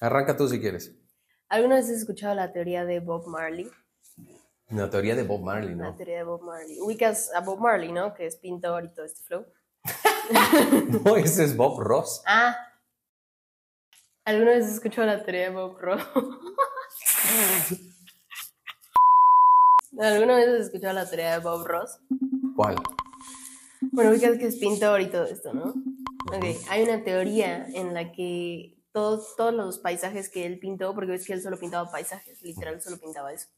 Arranca tú si quieres. ¿Alguna vez has escuchado la teoría de Bob Marley? La teoría de Bob Marley, ¿no? La teoría de Bob Marley. Ubicas a Bob Marley, ¿no? Que es pintor y todo este flow. no, ese es Bob Ross. Ah. ¿Alguna vez has escuchado la teoría de Bob Ross? ¿Alguna vez has escuchado la teoría de Bob Ross? ¿Cuál? Bueno, ubicas que es pintor y todo esto, ¿no? Ok, hay una teoría en la que todos, todos los paisajes que él pintó, porque ves que él solo pintaba paisajes, literal solo pintaba eso.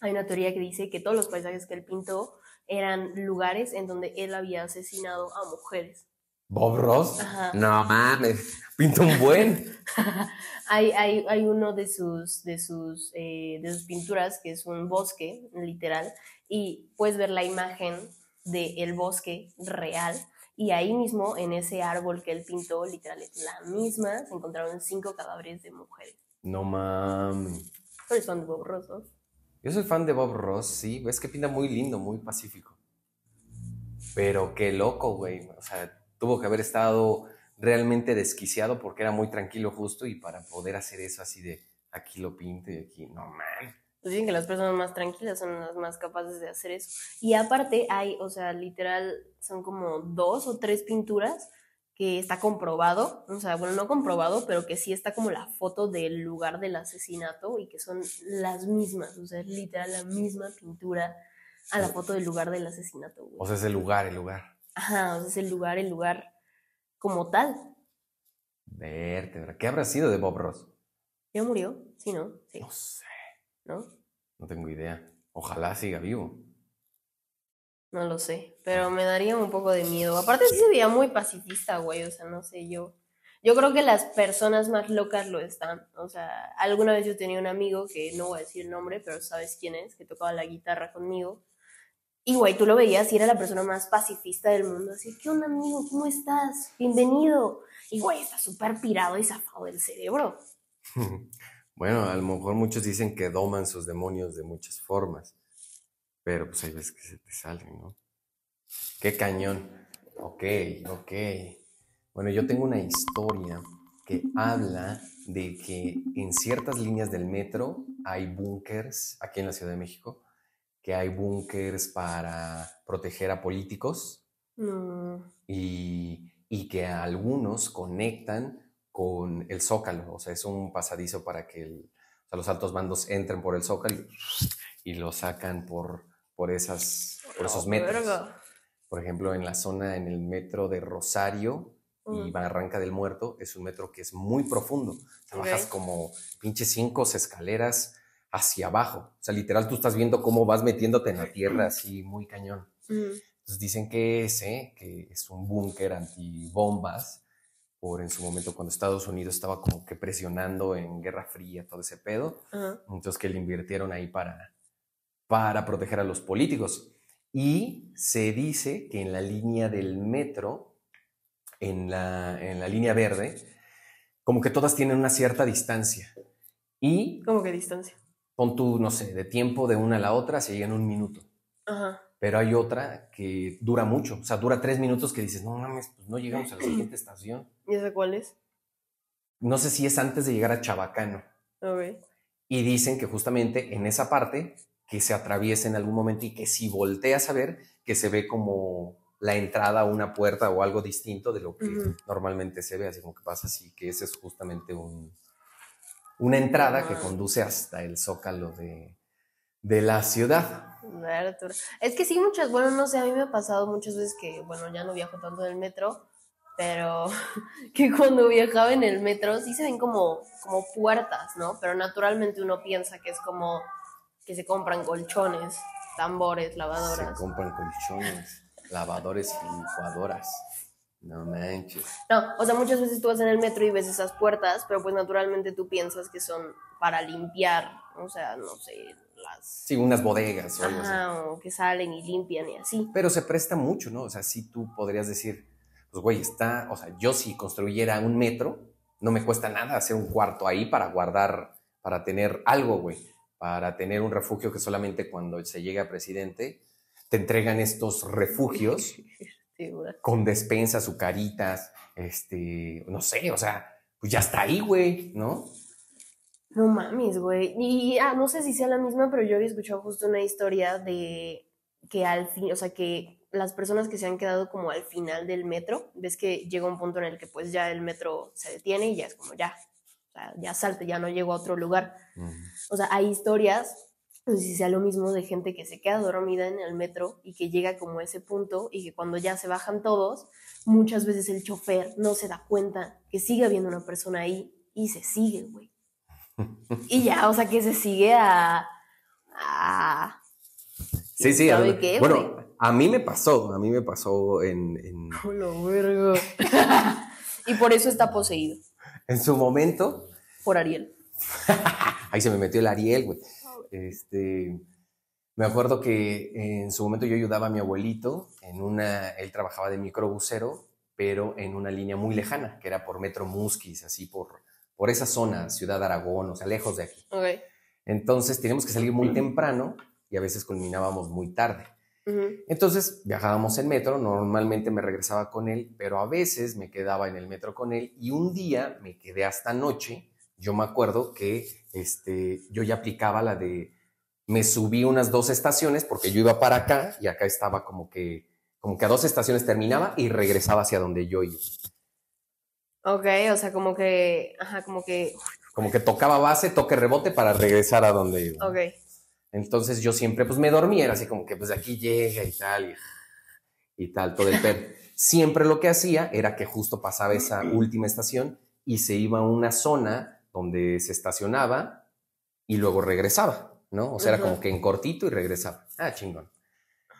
Hay una teoría que dice que todos los paisajes que él pintó eran lugares en donde él había asesinado a mujeres. ¿Bob Ross? No mames, pinta un buen. hay, hay, hay, uno de sus, de, sus, eh, de sus pinturas que es un bosque, literal, y puedes ver la imagen del bosque real y ahí mismo, en ese árbol que él pintó, literal, es la misma, se encontraron cinco cadáveres de mujeres. No mames. fan de Bob Ross, Yo soy fan de Bob Ross, sí. Es que pinta muy lindo, muy pacífico. Pero qué loco, güey. O sea, tuvo que haber estado realmente desquiciado porque era muy tranquilo justo y para poder hacer eso así de aquí lo pinto y aquí, no mames. Pues dicen que las personas más tranquilas son las más capaces de hacer eso. Y aparte hay, o sea, literal, son como dos o tres pinturas que está comprobado, o sea, bueno, no comprobado, pero que sí está como la foto del lugar del asesinato y que son las mismas, o sea, literal la misma pintura a la foto del lugar del asesinato. O sea, es el lugar, el lugar. Ajá, o sea, es el lugar, el lugar como tal. Vértebra. ¿Qué habrá sido de Bob Ross? ¿Ya murió? Sí, ¿no? Sí. No sé. No. No tengo idea. Ojalá siga vivo. No lo sé, pero me daría un poco de miedo. Aparte sí se veía muy pacifista, güey, o sea, no sé, yo... Yo creo que las personas más locas lo están. O sea, alguna vez yo tenía un amigo que no voy a decir el nombre, pero sabes quién es, que tocaba la guitarra conmigo. Y güey, tú lo veías y era la persona más pacifista del mundo. Así, ¿qué onda, amigo? ¿Cómo estás? Bienvenido. Y güey, está súper pirado y zafado del cerebro. Bueno, a lo mejor muchos dicen que doman sus demonios de muchas formas, pero pues hay veces que se te salen, ¿no? Qué cañón. Ok, ok. Bueno, yo tengo una historia que habla de que en ciertas líneas del metro hay búnkers, aquí en la Ciudad de México, que hay búnkers para proteger a políticos. Mm. Y, y que algunos conectan con el zócalo, o sea, es un pasadizo para que los altos bandos entren por el zócalo y, lo sacan por, por, esas, por esos metros. Por ejemplo, en la zona, en el metro de Rosario y Barranca del Muerto, es un metro que es muy profundo. Trabajas como pinche cinco escaleras hacia abajo. O sea, literal, tú estás viendo cómo vas metiéndote en la tierra, así muy cañón. Entonces dicen que ese, que es un búnker antibombas, por en su momento cuando Estados Unidos estaba como que presionando en Guerra Fría, todo ese pedo. Entonces que le invirtieron ahí para, para proteger a los políticos. Y se dice que en la línea del metro, en la, en la línea verde, como que todas tienen una cierta distancia. Y... ¿Cómo que distancia? Con tú, no sé, de tiempo de una a la otra se llegan en un minuto. Ajá pero hay otra que dura mucho, o sea, dura tres minutos que dices, no mames, pues no llegamos a la siguiente estación. ¿Y esa cuál es? No sé si es antes de llegar a Chabacano. Okay. Y dicen que justamente en esa parte que se atraviesa en algún momento y que si volteas a ver, que se ve como la entrada a una puerta o algo distinto de lo que normalmente se ve, así como que pasa así, que ese es justamente un, una entrada que conduce hasta el zócalo de, de la ciudad. Es que sí, muchas, bueno, no sé, a mí me ha pasado muchas veces que, bueno, ya no viajo tanto en el metro, pero que cuando viajaba en el metro sí se ven como, como puertas, ¿no? Pero naturalmente uno piensa que es como que se compran colchones, tambores, lavadoras. Se compran colchones, lavadores y licuadoras. No manches. No, o sea, muchas veces tú vas en el metro y ves esas puertas, pero pues naturalmente tú piensas que son para limpiar, o sea, no sé, Sí, unas bodegas o que salen y limpian y así. Pero se presta mucho, ¿no? O sea, sí tú podrías decir, pues güey, está, o sea, yo si construyera un metro, no me cuesta nada hacer un cuarto ahí para guardar, para tener algo, güey, para tener un refugio que solamente cuando se llega presidente te entregan estos refugios con despensas, azucaritas, este, no sé, o sea, pues ya está ahí, güey, ¿no? No mames, güey. Y ah, no sé si sea la misma, pero yo había escuchado justo una historia de que al fin, o sea, que las personas que se han quedado como al final del metro, ves que llega un punto en el que pues ya el metro se detiene y ya es como ya, o sea, ya salte, ya no llego a otro lugar. O sea, hay historias, no sé si sea lo mismo, de gente que se queda dormida en el metro y que llega como a ese punto y que cuando ya se bajan todos, muchas veces el chofer no se da cuenta que sigue habiendo una persona ahí y se sigue, güey y ya, o sea, que se sigue a... sí, sí. A, bueno, a mí me pasó, a mí me pasó en... y por eso está poseído. En su momento... Por Ariel. Ahí se me metió el Ariel, oh, güey. Este... Me acuerdo que en su momento yo ayudaba a mi abuelito en una, él trabajaba de microbusero, pero en una línea muy lejana, que era por Metro Musquis, así por por esa zona, Ciudad Aragón, o sea, lejos de aquí. Entonces teníamos que salir muy temprano y a veces culminábamos muy tarde. Entonces viajábamos en metro, normalmente me regresaba con él, pero a veces me quedaba en el metro con él y un día me quedé hasta noche. Yo me acuerdo que este, yo ya aplicaba la de, me subí unas dos estaciones porque yo iba para acá y acá estaba como que, como que a dos estaciones terminaba y regresaba hacia donde yo iba. Ok, o sea, como que, ajá, como que... Como que tocaba base, toque rebote para regresar a donde iba. Ok. Entonces yo siempre pues me dormía, era así como que pues aquí llega y tal, y, tal, todo el perro. siempre lo que hacía era que justo pasaba esa última estación y se iba a una zona donde se estacionaba y luego regresaba, ¿no? O sea, era como que en cortito y regresaba. Ah, chingón.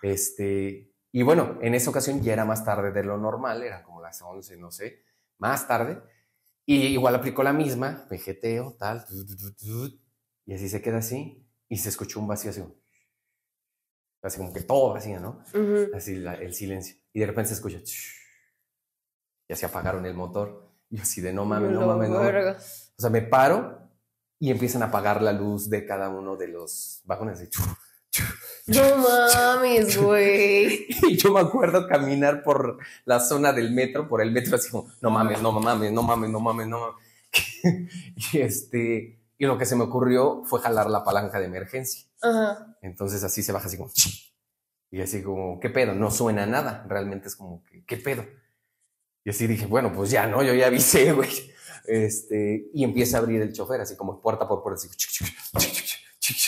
Este, y bueno, en esa ocasión ya era más tarde de lo normal, era como las 11, no sé más tarde, y igual aplicó la misma, vegeteo, tal, y así se queda así, y se escuchó un vacío así, así como que todo vacío, ¿no? Así el silencio, y de repente se escucha, Y así apagaron el motor, y así de no mames, no mames, no. O sea, me paro y empiezan a apagar la luz de cada uno de los vagones, así, no mames, güey. y yo me acuerdo caminar por la zona del metro, por el metro, así como, no mames, no mames, no mames, no mames, no mames. y este, y lo que se me ocurrió fue jalar la palanca de emergencia. Ajá. Entonces así se baja así como, y así como, ¿qué pedo? No suena nada, realmente es como, ¿qué, qué pedo? Y así dije, bueno, pues ya, ¿no? Yo ya avisé, güey. Este, y empieza a abrir el chofer, así como puerta por puerta, así,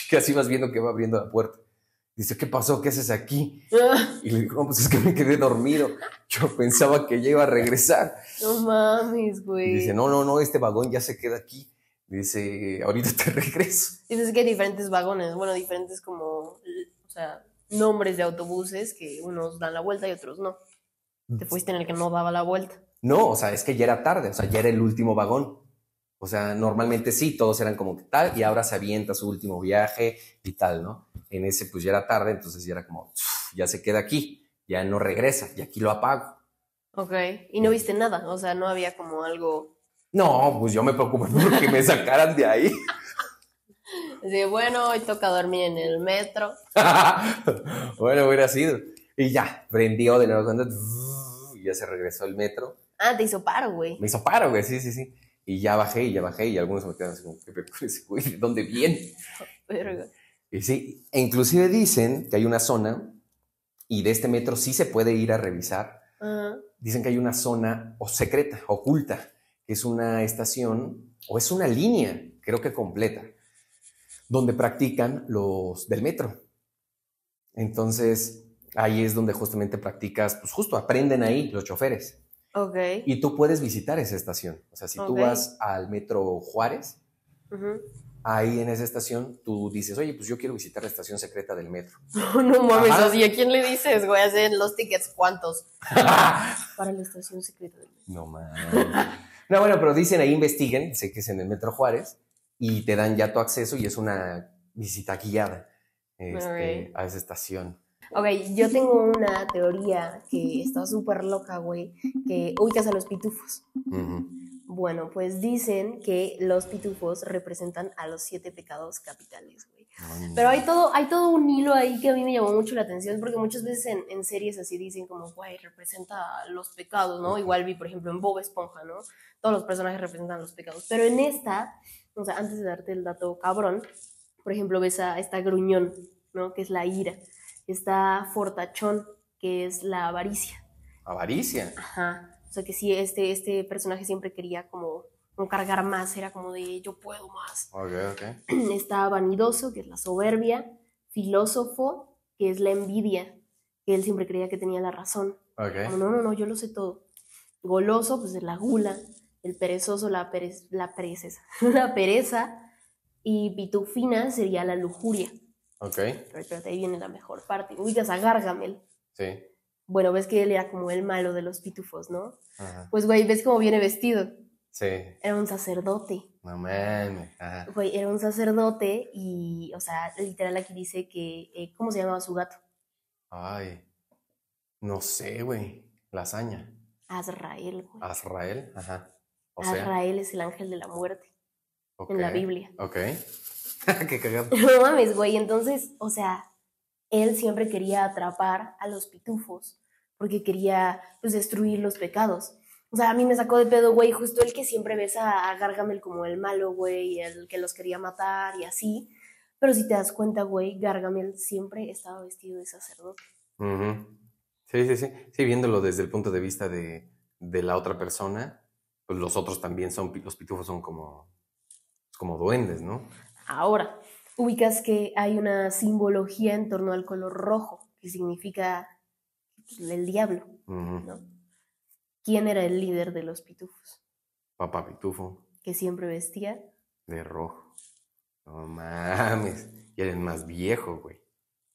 que así vas viendo que va abriendo la puerta. Dice, ¿qué pasó? ¿Qué haces aquí? Ah. Y le digo, no, pues es que me quedé dormido. Yo pensaba que ya iba a regresar. No mames, güey. Dice, no, no, no, este vagón ya se queda aquí. Dice, ahorita te regreso. dice que hay diferentes vagones, bueno, diferentes como, o sea, nombres de autobuses que unos dan la vuelta y otros no. Te mm. fuiste en el que no daba la vuelta. No, o sea, es que ya era tarde, o sea, ya era el último vagón. O sea, normalmente sí, todos eran como tal, y ahora se avienta su último viaje y tal, ¿no? En ese, pues ya era tarde, entonces ya era como, ya se queda aquí, ya no regresa, y aquí lo apago. Ok, y no viste nada, o sea, no había como algo. No, pues yo me preocupé que me sacaran de ahí. Sí, bueno, hoy toca dormir en el metro. bueno, hubiera sido. Y ya, prendió de nuevo y ya se regresó el metro. Ah, te hizo paro, güey. Me hizo paro, güey, sí, sí, sí. Y ya bajé, y ya bajé, y algunos me quedan así como, dónde viene? Este, sí, e inclusive dicen que hay una zona, y de este metro sí se puede ir a revisar, dicen que hay una zona o secreta, oculta, que es una estación, o es una línea, creo que completa, donde practican los del metro. Entonces, ahí es donde justamente practicas, pues justo aprenden ahí los choferes. Y tú puedes visitar esa estación. O sea, si tú vas al Metro Juárez, ahí en esa estación tú dices, oye, pues yo quiero visitar la estación secreta del metro. No, no mames, ¿y a quién le dices, Voy a hacer los tickets, ¿cuántos? Para la estación secreta del metro. No mames. no, bueno, pero dicen ahí investiguen, sé que es en el Metro Juárez, y te dan ya tu acceso y es una visita guiada este, a esa estación. Ok, yo tengo una teoría que está súper loca, güey, que ubicas a los pitufos. Bueno, pues dicen que los pitufos representan a los siete pecados capitales, güey. Ah, Pero hay todo, hay todo un hilo ahí que a mí me llamó mucho la atención, porque muchas veces en, series así dicen como, güey, representa los pecados, ¿no? Igual vi, por ejemplo, en Bob Esponja, ¿no? Todos los personajes representan los pecados. Pero en esta, o sea, antes de darte el dato cabrón, por ejemplo, ves a esta gruñón, ¿no? Que es la ira está fortachón, que es la avaricia. ¿Avaricia? Ajá. O sea que sí, este, este personaje siempre quería como, cargar más, era como de yo puedo más. Okay, okay. Está vanidoso, que es la soberbia, filósofo, que es la envidia, que él siempre creía que tenía la razón. no, no, no, yo lo sé todo. Goloso, pues es la gula, el perezoso, la, la pereza, la pereza, y pitufina sería la lujuria. Ok. Pero ahí viene la mejor parte. Ubicas a Gargamel. Sí. Bueno, ves que él era como el malo de los pitufos, ¿no? Ajá. Pues, güey, ves cómo viene vestido. Sí. Era un sacerdote. No mames. Güey, era un sacerdote y, o sea, literal aquí dice que, eh, ¿cómo se llamaba su gato? Ay, no sé, güey. Lasaña. Azrael, güey. Azrael, ajá. O Azrael es el ángel de la muerte. En la Biblia. Ok. No mames, güey. Entonces, o sea, él siempre quería atrapar a los pitufos porque quería, pues, destruir los pecados. O sea, a mí me sacó de pedo, güey, justo el que siempre ves a, Gargamel como el malo, güey, el que los quería matar y así. Pero si te das cuenta, güey, Gargamel siempre estaba vestido de sacerdote. Sí, sí, sí. Sí, viéndolo desde el punto de vista de, de la otra persona, pues los otros también son, los pitufos son como, como duendes, ¿no? Ahora, ubicas que hay una simbología en torno al color rojo, que significa pues, el diablo, ¿no? ¿Quién era el líder de los pitufos? Papá Pitufo. Que siempre vestía. De rojo. No mames. Y eres más viejo, güey.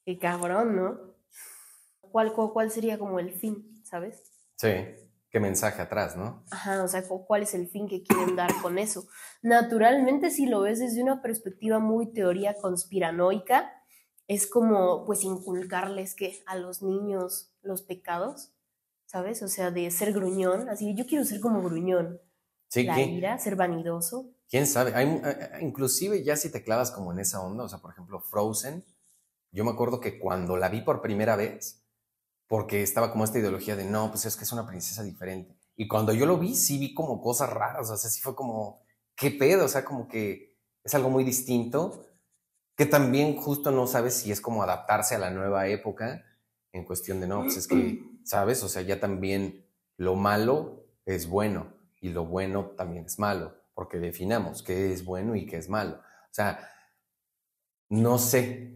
Qué cabrón, ¿no? ¿Cuál, cuál sería como el fin, sabes? Sí qué mensaje atrás, ¿no? Ajá, o sea, ¿cuál es el fin que quieren dar con eso? Naturalmente, si lo ves desde una perspectiva muy teoría conspiranoica, es como pues inculcarles que a los niños los pecados, ¿sabes? O sea, de ser gruñón, así yo quiero ser como gruñón. Sí, la ser vanidoso. ¿Quién sabe? Eh, eh, inclusive ya si te clavas como en esa onda, o sea, por ejemplo, Frozen, yo me acuerdo que cuando la vi por primera vez, porque estaba como esta ideología de no, pues es que es una princesa diferente. Y cuando yo lo vi, sí vi como cosas raras, o sea, sí fue como, ¿qué pedo? O sea, como que es algo muy distinto, que también justo no sabes si es como adaptarse a la nueva época en cuestión de no, pues es que, ¿sabes? O sea, ya también lo malo es bueno y lo bueno también es malo, porque definamos qué es bueno y qué es malo. O sea, no sé,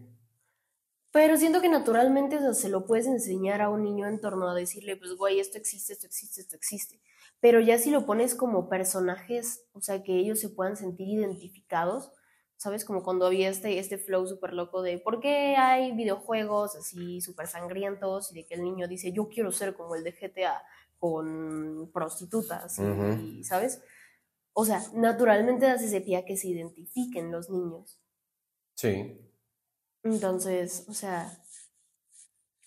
pero siento que naturalmente se lo puedes enseñar a un niño en torno a decirle, pues, güey, esto existe, esto existe, esto existe. Pero ya si lo pones como personajes, o sea, que ellos se puedan sentir identificados, ¿sabes? Como cuando había este, este flow súper loco de por qué hay videojuegos así súper sangrientos y de que el niño dice, yo quiero ser como el de GTA con prostitutas, y, ¿sabes? O sea, naturalmente hace ese que se identifiquen los niños. Sí, entonces, o sea,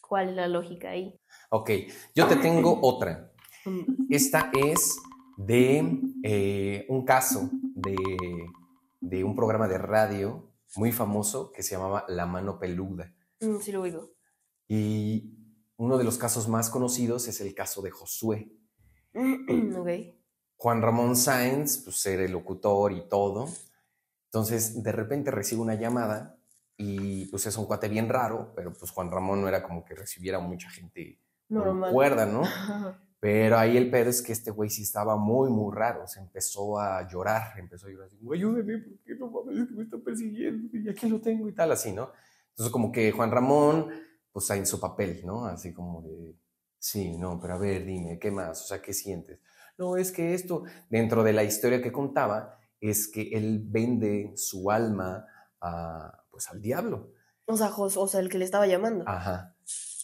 ¿cuál es la lógica ahí? Ok, yo te tengo otra. Mm. Esta es de eh, un caso de, un programa de radio muy famoso que se llamaba La mano peluda. Mm, sí, lo oigo. Y uno de los casos más conocidos es el caso de Josué. Ok. Juan Ramón Sáenz, pues era el locutor y todo. Entonces, de repente recibe una llamada y pues es un cuate bien raro, pero pues Juan Ramón no era como que recibiera mucha gente normal. cuerda, ¿no? Pero ahí el pedo es que este güey sí estaba muy, muy raro. Se empezó a llorar, empezó a llorar así, ayúdeme, porque no me está persiguiendo y aquí lo tengo y tal, así, ¿no? Entonces, como que Juan Ramón, pues en su papel, ¿no? Así como de, sí, no, pero a ver, dime, ¿qué más? O sea, ¿qué sientes? No, es que esto, dentro de la historia que contaba, es que él vende su alma a pues, al diablo. O sea, o sea, el que le estaba llamando. Ajá.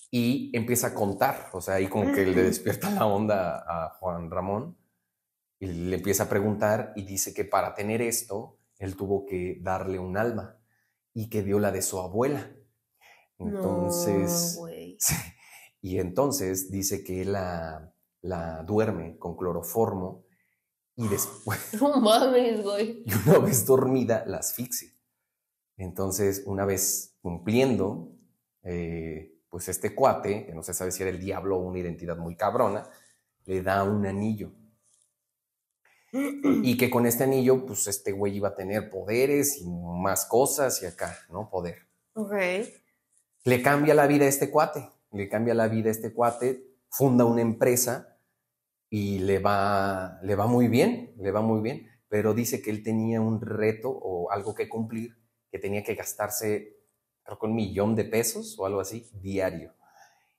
Y empieza a contar, o sea, ahí como que le despierta la onda a Juan Ramón y le empieza a preguntar y dice que para tener esto, él tuvo que darle un alma y que dio la de su abuela. Entonces, y entonces dice que la, la duerme con cloroformo y después... No mames, güey. Y una vez dormida la asfixia. Entonces, una vez cumpliendo, eh, pues este cuate, que no se sabe si era el diablo o una identidad muy cabrona, le da un anillo. Y que con este anillo, pues este güey iba a tener poderes y más cosas y acá, ¿no? Poder. Ok. Le cambia la vida a este cuate, le cambia la vida a este cuate, funda una empresa y le va, le va muy bien, le va muy bien, pero dice que él tenía un reto o algo que cumplir que tenía que gastarse, creo que un millón de pesos o algo así, diario.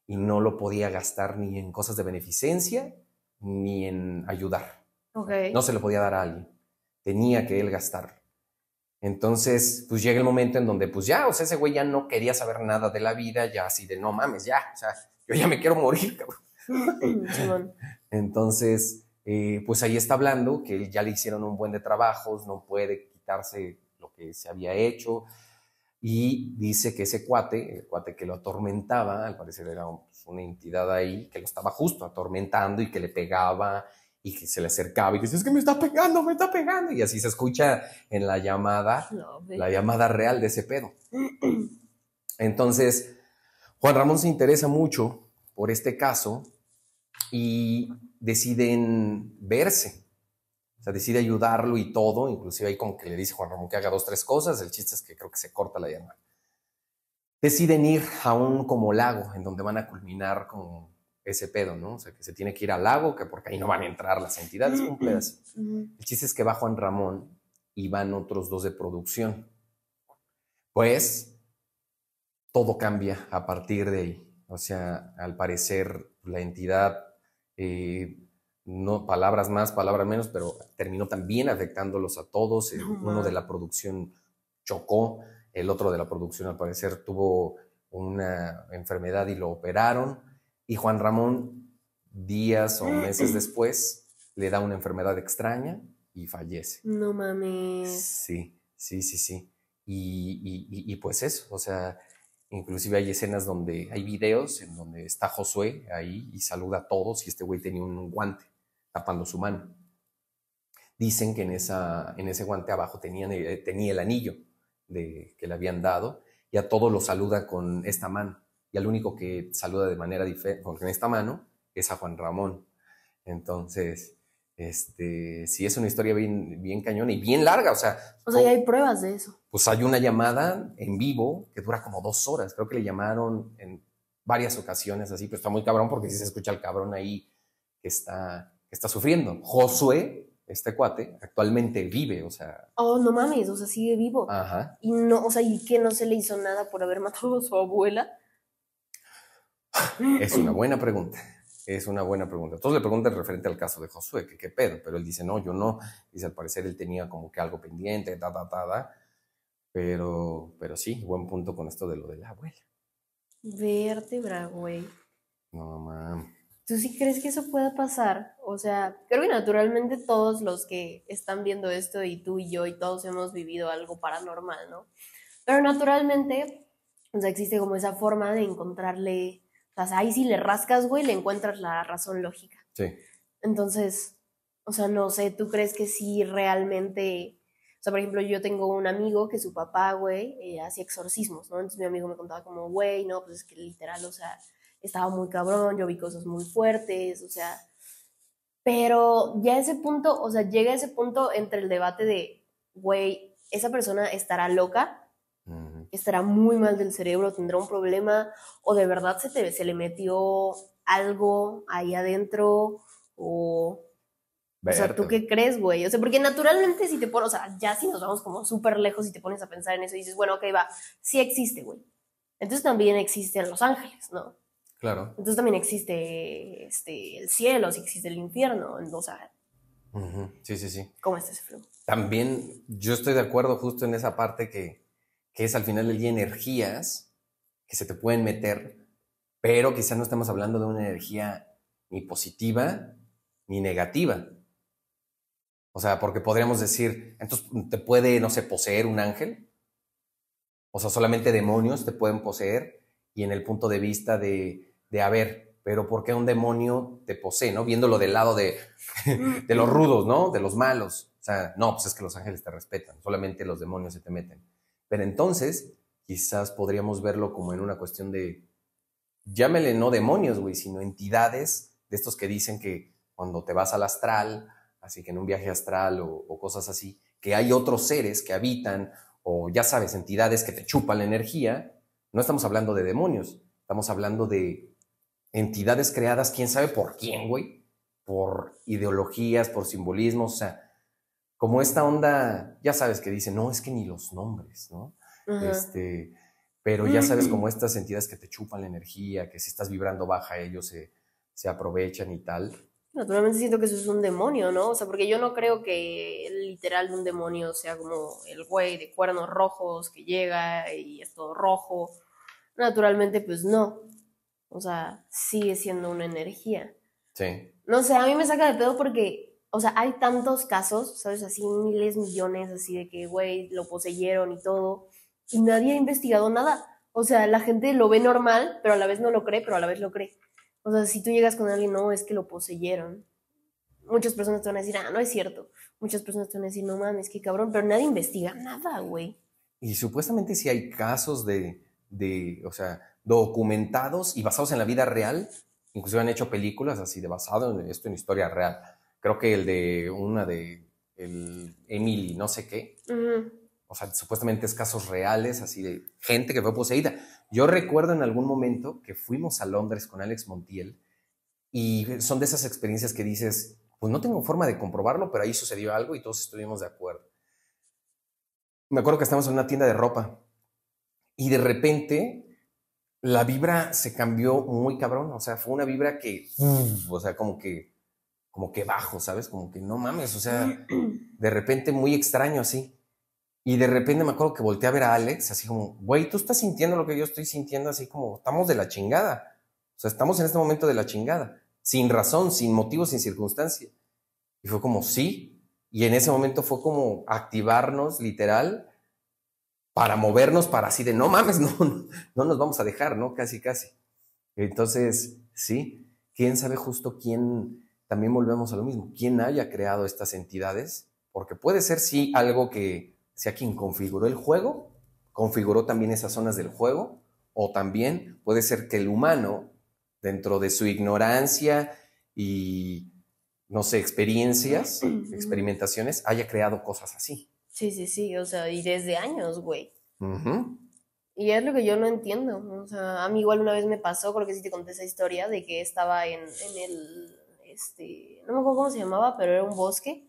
Y no lo podía gastar ni en cosas de beneficencia ni en ayudar. No se lo podía dar a alguien. Tenía que él gastar. Entonces, pues llega el momento en donde, pues ya, o sea, ese güey ya no quería saber nada de la vida, ya así de no mames, ya, o sea, yo ya me quiero morir, cabrón. Mm, Entonces, eh, pues ahí está hablando que ya le hicieron un buen de trabajos, no puede quitarse que se había hecho. Y dice que ese cuate, el cuate que lo atormentaba, al parecer era pues, una entidad ahí, que lo estaba justo atormentando y que le pegaba y que se le acercaba y dice, es que me está pegando, me está pegando. Y así se escucha en la llamada, la llamada real de ese pedo. Entonces, Juan Ramón se interesa mucho por este caso y deciden verse sea, decide ayudarlo y todo, inclusive ahí con que le dice Juan Ramón que haga dos, tres cosas, el chiste es que creo que se corta la llamada. Deciden ir a un como lago, en donde van a culminar con ese pedo, ¿no? O sea, que se tiene que ir al lago, que porque ahí no van a entrar las entidades, completas. Mm, mm, mm. El chiste es que va Juan Ramón y van otros dos de producción. Pues todo cambia a partir de ahí. O sea, al parecer la entidad eh, no palabras más, palabras menos, pero terminó también afectándolos a todos. uno de la producción chocó, el otro de la producción al parecer tuvo una enfermedad y lo operaron. Y Juan Ramón, días o meses después, le da una enfermedad extraña y fallece. No mames. Sí, sí, sí, sí. y pues eso, o sea, Inclusive hay escenas donde hay videos en donde está Josué ahí y saluda a todos y este güey tenía un guante tapando su mano. Dicen que en, esa, en ese guante abajo eh, tenía el anillo que le habían dado y a todos lo saluda con esta mano. Y al único que saluda de manera diferente, con esta mano, es a Juan Ramón. Entonces, este, sí es una historia bien, bien cañona y bien larga, o sea. O sea, hay pruebas de eso. Pues hay una llamada en vivo que dura como dos horas, creo que le llamaron en varias ocasiones así, pero está muy cabrón porque si se escucha el cabrón ahí que está está sufriendo. Josué, este cuate, actualmente vive, o sea. Oh, no mames, o sea, sigue vivo. Ajá. Y no, o sea, y que no se le hizo nada por haber matado a su abuela. Es una buena pregunta. Es una buena pregunta. Entonces le preguntan referente al caso de Josué, que qué pedo, pero él dice, no, yo no. Dice, al parecer él tenía como que algo pendiente, ta, ta, ta, ta. Pero, pero sí, buen punto con esto de lo de la abuela. Vertebra, güey. No, mamá. ¿Tú sí crees que eso pueda pasar? O sea, creo que naturalmente todos los que están viendo esto y tú y yo y todos hemos vivido algo paranormal, ¿no? Pero naturalmente, o sea, existe como esa forma de encontrarle, o sea, ahí si le rascas, güey, le encuentras la razón lógica. Sí. Entonces, o sea, no sé, ¿tú crees que sí realmente... O sea, por ejemplo, yo tengo un amigo que su papá, güey, eh, hacía exorcismos, ¿no? Entonces mi amigo me contaba como, güey, no, pues es que literal, o sea, estaba muy cabrón, yo vi cosas muy fuertes, o sea, pero ya ese punto, o sea, llega ese punto entre el debate de, güey, esa persona estará loca, estará muy mal del cerebro, tendrá un problema, o de verdad se, se le metió algo ahí adentro, o... O sea, ¿tú qué crees, güey? O sea, porque naturalmente si te pones, o sea, ya si nos vamos como súper lejos y te pones a pensar en eso y dices, bueno, ok, va, sí existe, güey. Entonces también existe en Los Ángeles, ¿no? Claro. Entonces también existe este, el cielo, si existe el infierno, o sea. Sí, sí, sí. ¿Cómo está ese flujo? También yo estoy de acuerdo justo en esa parte que, que es al final del día energías que se te pueden meter, pero quizás no estamos hablando de una energía ni positiva ni negativa. O sea, porque podríamos decir, entonces te puede, no sé, poseer un ángel. O sea, solamente demonios te pueden poseer. Y en el punto de vista de, de a ver, pero ¿por qué un demonio te posee, no? Viéndolo del lado de, de los rudos, ¿no? De los malos. O sea, no, pues es que los ángeles te respetan, solamente los demonios se te meten. Pero entonces, quizás podríamos verlo como en una cuestión de, llámele no demonios, güey, sino entidades de estos que dicen que cuando te vas al astral, así que en un viaje astral o cosas así, que hay otros seres que habitan o ya sabes, entidades que te chupan la energía, no estamos hablando de demonios, estamos hablando de entidades creadas, quién sabe por quién, güey, por ideologías, por simbolismo o sea, como esta onda, ya sabes que dice, no, es que ni los nombres, ¿no? Este, pero ya mm. sabes, como estas entidades que te chupan la energía, que si estás vibrando baja, ellos se, se aprovechan y tal. Naturalmente siento que eso es un demonio, ¿no? O sea, porque yo no creo que el literal de un demonio sea como el güey de cuernos rojos que llega y es todo rojo. Naturalmente, pues no. O sea, sigue siendo una energía. Sí. No sé, a mí me saca de pedo porque, o sea, hay tantos casos, ¿sabes? Así miles, millones, así de que, güey, lo poseyeron y todo. Y nadie ha investigado nada. O sea, la gente lo ve normal, pero a la vez no lo cree, pero a la vez lo cree. O sea, si tú llegas con alguien, no, es que lo poseyeron. Muchas personas te van a decir, ah, no es cierto. Muchas personas te van a decir, no mames, qué cabrón, pero nadie investiga nada, güey. Y supuestamente si hay casos de, de o sea, documentados y basados en la vida real. Inclusive han hecho películas así de basado en esto, en historia real. Creo que el de una de el Emily, no sé qué. O sea, supuestamente es casos reales, así de gente que fue poseída. Yo recuerdo en algún momento que fuimos a Londres con Alex Montiel y son de esas experiencias que dices, pues no tengo forma de comprobarlo, pero ahí sucedió algo y todos estuvimos de acuerdo. Me acuerdo que estábamos en una tienda de ropa y de repente la vibra se cambió muy cabrón, o sea, fue una vibra que, mm. o sea, como que, como que bajo, ¿sabes? Como que no mames, o sea, de repente muy extraño así. Y de repente me acuerdo que volteé a ver a Alex, así como, güey, tú estás sintiendo lo que yo estoy sintiendo, así como, estamos de la chingada. O sea, estamos en este momento de la chingada, sin razón, sin motivo, sin circunstancia. Y fue como, sí. Y en ese momento fue como activarnos, literal, para movernos, para así de, no mames, no, no nos vamos a dejar, ¿no? Casi, casi. Entonces, sí, quién sabe justo quién, también volvemos a lo mismo, quién haya creado estas entidades, porque puede ser sí algo que sea quien configuró el juego, configuró también esas zonas del juego, o también puede ser que el humano, dentro de su ignorancia y, no sé, experiencias, experimentaciones, haya creado cosas así. Sí, sí, sí, o sea, y desde años, güey. Y es lo que yo no entiendo. O sea, a mí igual una vez me pasó, creo que sí te conté esa historia de que estaba en, en el, este, no me acuerdo cómo se llamaba, pero era un bosque.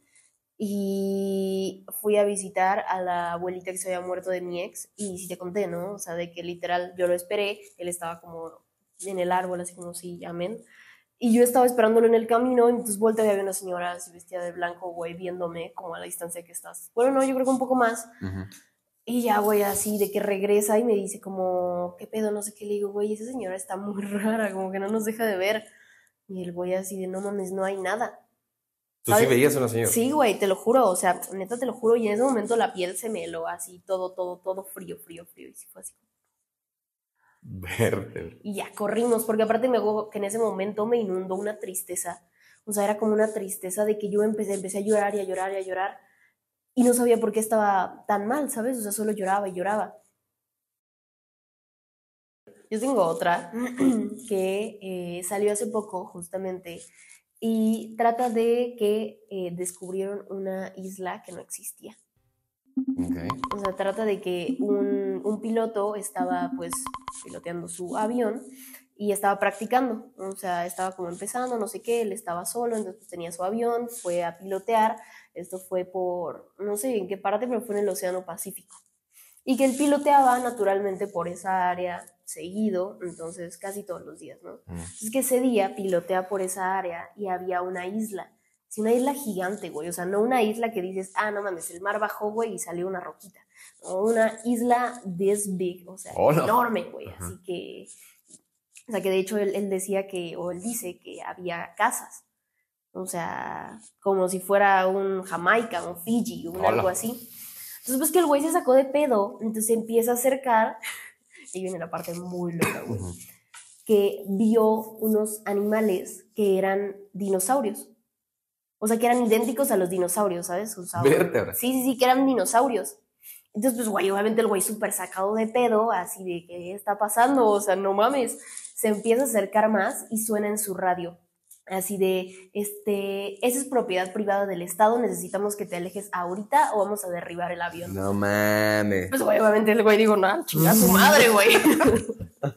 Y fui a visitar a la abuelita que se había muerto de mi ex. Y sí te conté, ¿no? O sea, de que literal yo lo esperé, él estaba como en el árbol, así como si amén. Y yo estaba esperándolo en el camino, entonces volteé y había una señora así vestida de blanco, güey, viéndome como a la distancia que estás. Bueno, no, yo creo que un poco más. Y ya, güey, así de que regresa y me dice como, ¿qué pedo? No sé qué. Le digo, güey, esa señora está muy rara, como que no nos deja de ver. Y el güey así de, no mames, no hay nada. ¿Tú sí veías a una señora? Sí, güey, te lo juro, o sea, neta te lo juro. Y en ese momento la piel se me lo así, todo, todo, todo frío, frío, frío. Y sí fue así, y ya corrimos, porque aparte me que en ese momento me inundó una tristeza. O sea, era como una tristeza de que yo empecé, empecé a llorar y a llorar y a llorar. Y no sabía por qué estaba tan mal, ¿sabes? O sea, solo lloraba y lloraba. Yo tengo otra que eh, salió hace poco, justamente, y trata de que eh, descubrieron una isla que no existía. O sea, trata de que un, piloto estaba pues piloteando su avión y estaba practicando, o sea, estaba como empezando, no sé qué, él estaba solo, entonces pues, tenía su avión, fue a pilotear, esto fue por, no sé en qué parte, pero fue en el Océano Pacífico. Y que él piloteaba naturalmente por esa área seguido, entonces casi todos los días, ¿no? Mm. Entonces que ese día pilotea por esa área y había una isla una isla gigante, güey. O sea, no una isla que dices, ah, no mames, el mar bajó, güey, y salió una roquita. una isla this big, o sea, enorme, güey. Así que, o sea, que de hecho él, decía que, o él dice que había casas. O sea, como si fuera un Jamaica, un Fiji, un algo así. Entonces, pues que el güey se sacó de pedo, entonces empieza a acercar, y viene la parte muy loca, güey, que vio unos animales que eran dinosaurios. O sea, que eran idénticos a los dinosaurios, ¿sabes? Sí, sí, sí, que eran dinosaurios. Entonces, pues, güey, obviamente el güey súper sacado de pedo, así de, ¿qué está pasando? O sea, no mames. Se empieza a acercar más y suena en su radio. Así de, este, esa es propiedad privada del Estado, necesitamos que te alejes ahorita o vamos a derribar el avión. No mames. Pues, güey, obviamente el güey digo, no, chingada su madre, güey.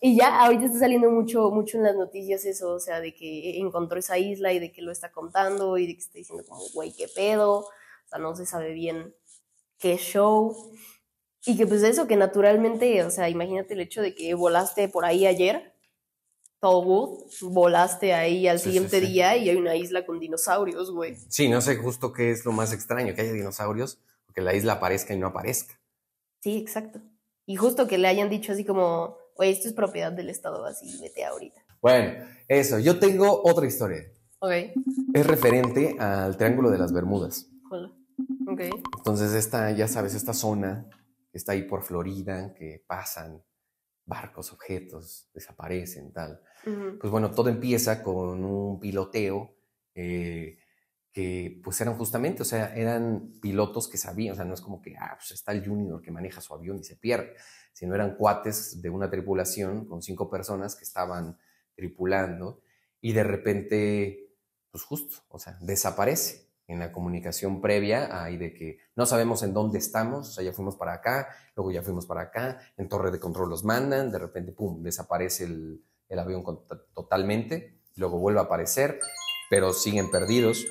Y ya, ahorita está saliendo mucho, mucho en las noticias eso, o sea, de que encontró esa isla y de que lo está contando y de que está diciendo como, güey, qué pedo, o sea, no se sabe bien qué show. Y que pues eso, que naturalmente, o sea, imagínate el hecho de que volaste por ahí ayer, todo good, volaste ahí al siguiente día y hay una isla con dinosaurios, güey. Sí, no sé justo qué es lo más extraño, que haya dinosaurios, o que la isla aparezca y no aparezca. Sí, exacto. Y justo que le hayan dicho así como, oye, esto es propiedad del Estado, así vete ahorita. Bueno, eso, yo tengo otra historia. Ok. Es referente al Triángulo de las Bermudas. Hola. Ok. Entonces, esta, ya sabes, esta zona está ahí por Florida, que pasan barcos, objetos, desaparecen, tal. Pues bueno, todo empieza con un piloteo eh, que pues eran justamente, o sea, eran pilotos que sabían, o sea, no es como que, ah, pues, está el junior que maneja su avión y se pierde, sino eran cuates de una tripulación con cinco personas que estaban tripulando y de repente, pues justo, o sea, desaparece en la comunicación previa, ahí de que no sabemos en dónde estamos, o sea, ya fuimos para acá, luego ya fuimos para acá, en torre de control los mandan, de repente, pum, desaparece el, el avión totalmente, luego vuelve a aparecer, pero siguen perdidos,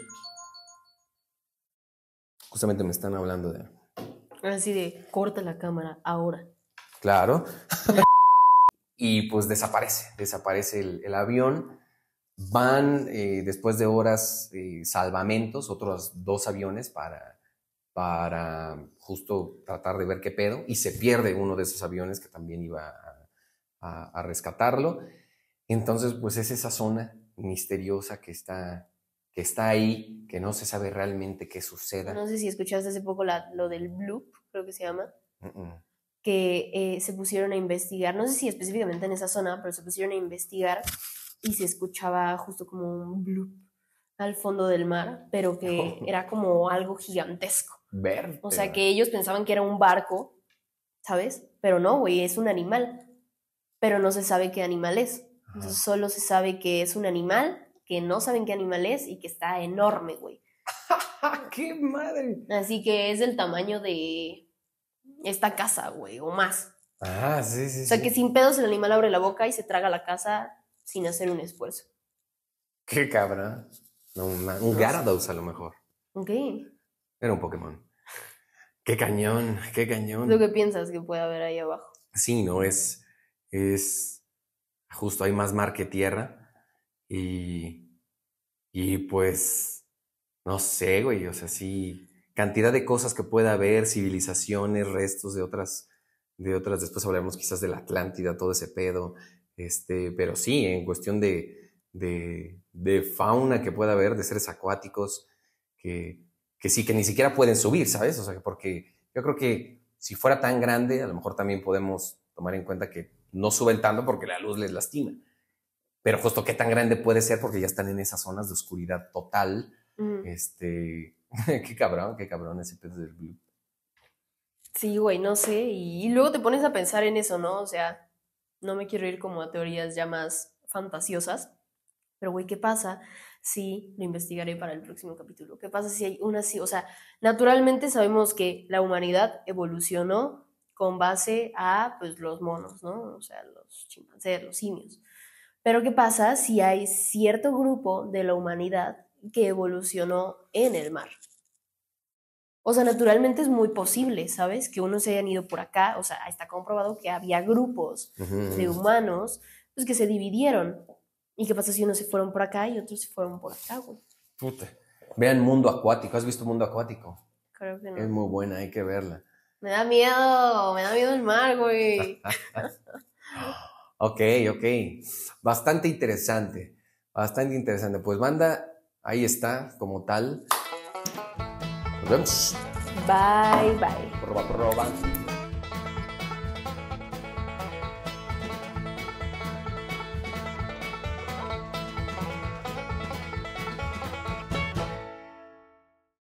justamente me están hablando de... Así de, corta la cámara ahora. Claro. y pues desaparece, desaparece el, avión. Van eh, después de horas eh, salvamentos, otros dos aviones para, para justo tratar de ver qué pedo. Y se pierde uno de esos aviones que también iba a, rescatarlo. Entonces, pues es esa zona misteriosa que está, que está ahí que no se sabe realmente qué suceda. No sé si escuchaste hace poco la, lo del bloop, creo que se llama, que eh, se pusieron a investigar, no sé si específicamente en esa zona, pero se pusieron a investigar y se escuchaba justo como un bloop al fondo del mar, pero que era como algo gigantesco. Ver. O sea, que ellos pensaban que era un barco, ¿sabes? Pero no, güey, es un animal. Pero no se sabe qué animal es. solo se sabe que es un animal que no saben qué animal es y que está enorme, güey. ¡Qué madre! Así que es del tamaño de esta casa, güey, o más. Ah, sí, sí. O sea que sin pedos el animal abre la boca y se traga la casa sin hacer un esfuerzo. ¡Qué cabra. No, un Gyarados a lo mejor. Ok. Era un Pokémon. ¡Qué cañón! ¡Qué cañón! Lo que piensas que puede haber ahí abajo. Sí, no, es. Es. Justo hay más mar que tierra y, pues, no sé, güey, o sea, sí, cantidad de cosas que pueda haber, civilizaciones, restos de otras, de otras, después hablaremos quizás de la Atlántida, todo ese pedo, este, pero sí, en cuestión de, fauna que pueda haber, de seres acuáticos, que, que sí, que ni siquiera pueden subir, ¿sabes? O sea, porque yo creo que si fuera tan grande, a lo mejor también podemos tomar en cuenta que no suben tanto porque la luz les lastima pero justo qué tan grande puede ser porque ya están en esas zonas de oscuridad total. Mm. Este, qué cabrón, qué cabrón ese pedo del blue. Sí, güey, no sé. Y, luego te pones a pensar en eso, ¿no? O sea, no me quiero ir como a teorías ya más fantasiosas, pero güey, ¿qué pasa si lo investigaré para el próximo capítulo? ¿Qué pasa si hay una así? O sea, naturalmente sabemos que la humanidad evolucionó con base a pues, los monos, ¿no? O sea, los chimpancés, los simios. Pero ¿qué pasa si hay cierto grupo de la humanidad que evolucionó en el mar? O sea, naturalmente es muy posible, ¿sabes? Que unos se hayan ido por acá, o sea, está comprobado que había grupos de humanos pues, que se dividieron. ¿Y qué pasa si unos se fueron por acá y otros se fueron por acá, güey? Puta. Vean Mundo Acuático, ¿has visto Mundo Acuático? Creo que no. Es muy buena, hay que verla. Me da miedo, me da miedo el mar, güey. Ok, ok. Bastante interesante. Bastante interesante. Pues banda, ahí está como tal. Nos vemos. Bye, bye. Proba, proba.